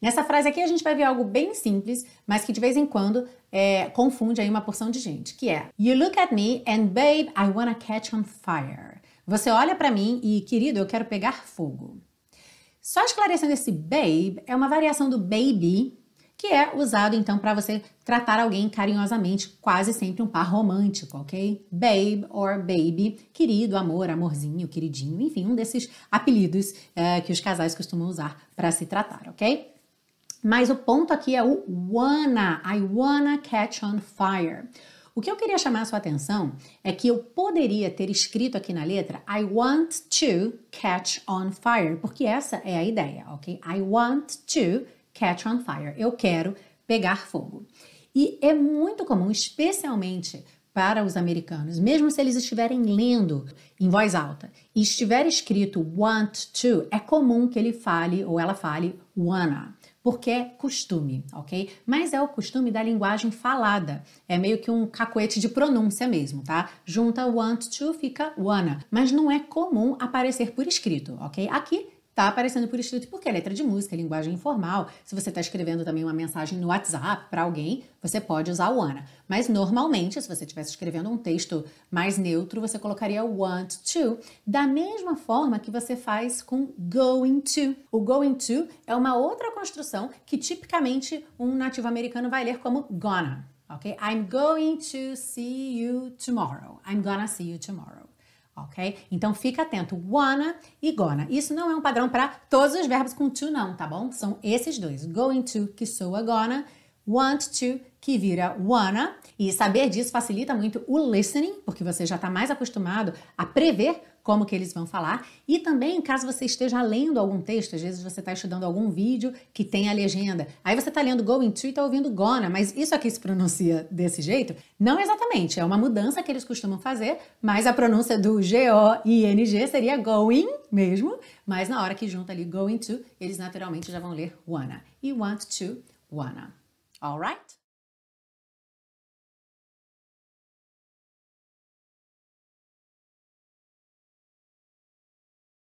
Nessa frase aqui a gente vai ver algo bem simples, mas que de vez em quando é, confunde aí uma porção de gente, que é You look at me and babe, I wanna catch on fire. Você olha para mim e querido, eu quero pegar fogo. Só esclarecendo esse babe é uma variação do baby, que é usado então para você tratar alguém carinhosamente, quase sempre um par romântico, ok? Babe or baby, querido, amor, amorzinho, queridinho, enfim, um desses apelidos é, que os casais costumam usar para se tratar, ok? Mas o ponto aqui é o wanna, I wanna catch on fire. O que eu queria chamar a sua atenção é que eu poderia ter escrito aqui na letra I want to catch on fire, porque essa é a ideia, ok? I want to catch on fire. Eu quero pegar fogo. E é muito comum, especialmente para os americanos, mesmo se eles estiverem lendo em voz alta e estiver escrito want to, é comum que ele fale ou ela fale wanna porque é costume, ok? Mas é o costume da linguagem falada. É meio que um cacoete de pronúncia mesmo, tá? Junta want to, fica wanna. Mas não é comum aparecer por escrito, ok? Aqui tá aparecendo por escrito, porque é letra de música, é linguagem informal. Se você está escrevendo também uma mensagem no WhatsApp para alguém, você pode usar o ana. Mas normalmente, se você estivesse escrevendo um texto mais neutro, você colocaria want to, da mesma forma que você faz com going to. O going to é uma outra construção que tipicamente um nativo americano vai ler como gonna, ok? I'm going to see you tomorrow. I'm gonna see you tomorrow ok? Então fica atento, wanna e gonna. Isso não é um padrão para todos os verbos com to não, tá bom? São esses dois, going to, que soa gonna, want to, que vira wanna, e saber disso facilita muito o listening, porque você já está mais acostumado a prever como que eles vão falar, e também caso você esteja lendo algum texto, às vezes você está estudando algum vídeo que tem a legenda, aí você está lendo going to e está ouvindo gonna, mas isso aqui se pronuncia desse jeito? Não exatamente, é uma mudança que eles costumam fazer, mas a pronúncia do G-O-I-N-G seria going mesmo, mas na hora que junta ali going to, eles naturalmente já vão ler wanna, e want to, wanna. All right.